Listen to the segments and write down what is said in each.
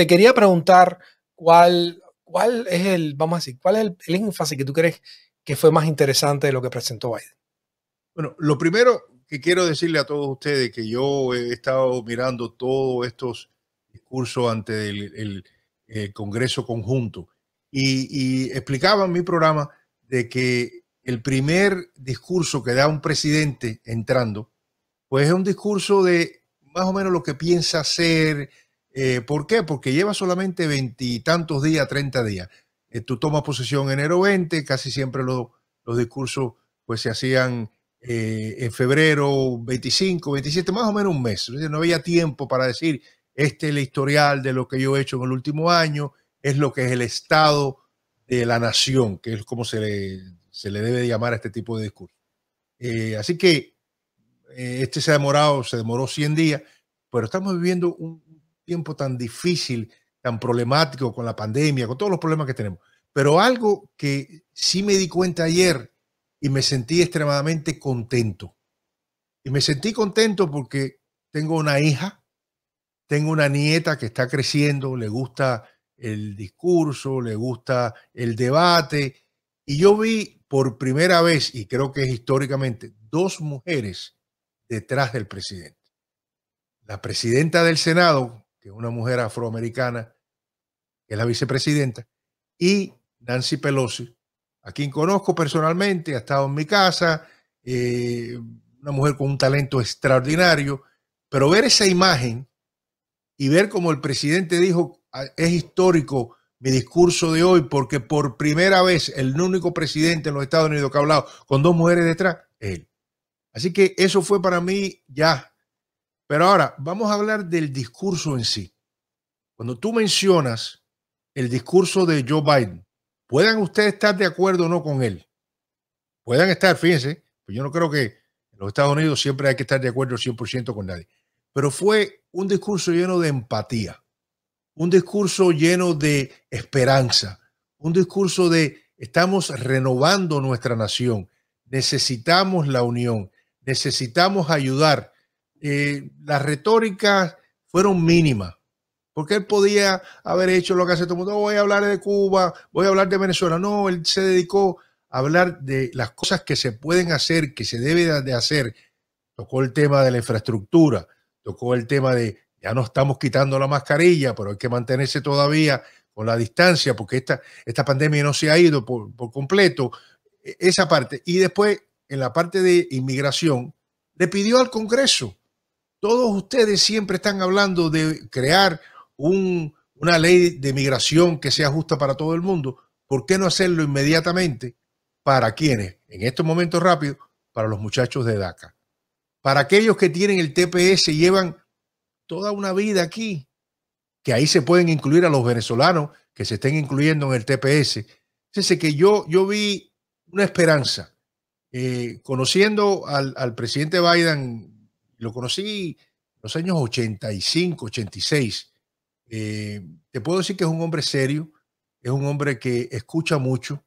Te quería preguntar cuál, cuál es el, vamos a decir, cuál es el, énfasis que tú crees que fue más interesante de lo que presentó Biden. Bueno, lo primero que quiero decirle a todos ustedes que yo he estado mirando todos estos discursos ante el, eh, Congreso Conjunto y, explicaba en mi programa de que el primer discurso que da un presidente entrando, pues es un discurso de más o menos lo que piensa hacer, eh, ¿Por qué? Porque lleva solamente veintitantos días, 30 días. Eh, tú tomas posesión enero 20, casi siempre los discursos pues se hacían eh, en febrero 25, 27, más o menos un mes. No había tiempo para decir, este es el historial de lo que yo he hecho en el último año, es lo que es el estado de la nación, que es como se le, se le debe llamar a este tipo de discurso. así que este se ha demorado, se demoró 100 días, pero estamos viviendo un, tiempo tan difícil, tan problemático con la pandemia, con todos los problemas que tenemos. Pero algo que sí me di cuenta ayer y me sentí extremadamente contento. Y me sentí contento porque tengo una hija, tengo una nieta que está creciendo, le gusta el discurso, le gusta el debate. Y yo vi por primera vez, y creo que es históricamente, dos mujeres detrás del presidente. La presidenta del Senado, que es una mujer afroamericana, que es la vicepresidenta, y Nancy Pelosi, a quien conozco personalmente, ha estado en mi casa, eh, una mujer con un talento extraordinario, pero ver esa imagen y ver como el presidente dijo, ah, es histórico mi discurso de hoy, porque por primera vez el único presidente en los Estados Unidos que ha hablado con dos mujeres detrás es él. Así que eso fue para mí ya pero ahora vamos a hablar del discurso en sí. Cuando tú mencionas el discurso de Joe Biden, puedan ustedes estar de acuerdo o no con él. Puedan estar, fíjense, pues yo no creo que en los Estados Unidos siempre hay que estar de acuerdo 100% con nadie. Pero fue un discurso lleno de empatía, un discurso lleno de esperanza, un discurso de estamos renovando nuestra nación, necesitamos la unión, necesitamos ayudar eh, las retóricas fueron mínimas. Porque él podía haber hecho lo que hace todo el mundo. voy a hablar de Cuba, voy a hablar de Venezuela. No, él se dedicó a hablar de las cosas que se pueden hacer, que se debe de hacer. Tocó el tema de la infraestructura, tocó el tema de ya no estamos quitando la mascarilla, pero hay que mantenerse todavía con la distancia porque esta, esta pandemia no se ha ido por completo. E, esa parte. Y después, en la parte de inmigración, le pidió al Congreso todos ustedes siempre están hablando de crear una ley de migración que sea justa para todo el mundo. ¿Por qué no hacerlo inmediatamente? ¿Para quienes? En estos momentos rápidos, para los muchachos de DACA. Para aquellos que tienen el TPS y llevan toda una vida aquí, que ahí se pueden incluir a los venezolanos que se estén incluyendo en el TPS. Fíjense que yo, yo vi una esperanza. Eh, conociendo al, al presidente Biden lo conocí en los años 85, 86. Eh, te puedo decir que es un hombre serio, es un hombre que escucha mucho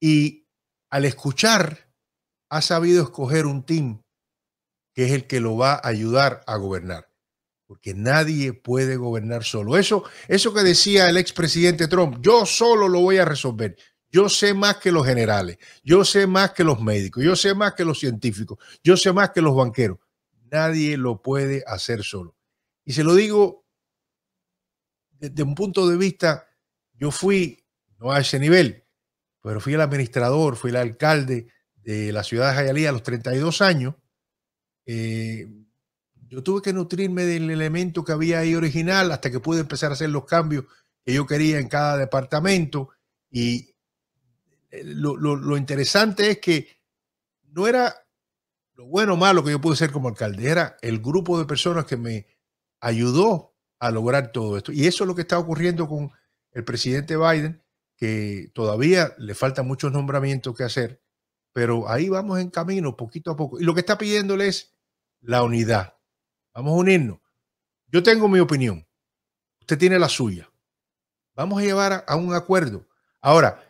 y al escuchar ha sabido escoger un team que es el que lo va a ayudar a gobernar. Porque nadie puede gobernar solo. Eso, eso que decía el expresidente Trump, yo solo lo voy a resolver. Yo sé más que los generales, yo sé más que los médicos, yo sé más que los científicos, yo sé más que los banqueros. Nadie lo puede hacer solo. Y se lo digo desde un punto de vista, yo fui, no a ese nivel, pero fui el administrador, fui el alcalde de la ciudad de Jayalí a los 32 años. Eh, yo tuve que nutrirme del elemento que había ahí original hasta que pude empezar a hacer los cambios que yo quería en cada departamento. Y eh, lo, lo interesante es que no era lo bueno o malo que yo pude ser como alcalde era el grupo de personas que me ayudó a lograr todo esto. Y eso es lo que está ocurriendo con el presidente Biden, que todavía le faltan muchos nombramientos que hacer, pero ahí vamos en camino poquito a poco. Y lo que está pidiéndole es la unidad. Vamos a unirnos. Yo tengo mi opinión. Usted tiene la suya. Vamos a llevar a, un acuerdo. Ahora,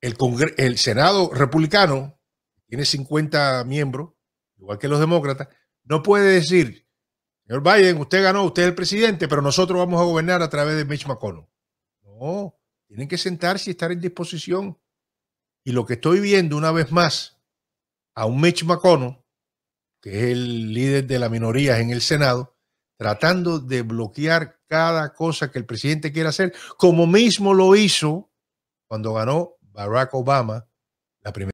el, el Senado republicano tiene 50 miembros, igual que los demócratas, no puede decir, señor Biden, usted ganó, usted es el presidente, pero nosotros vamos a gobernar a través de Mitch McConnell. No, tienen que sentarse y estar en disposición. Y lo que estoy viendo una vez más a un Mitch McConnell, que es el líder de la minoría en el Senado, tratando de bloquear cada cosa que el presidente quiera hacer, como mismo lo hizo cuando ganó Barack Obama la primera.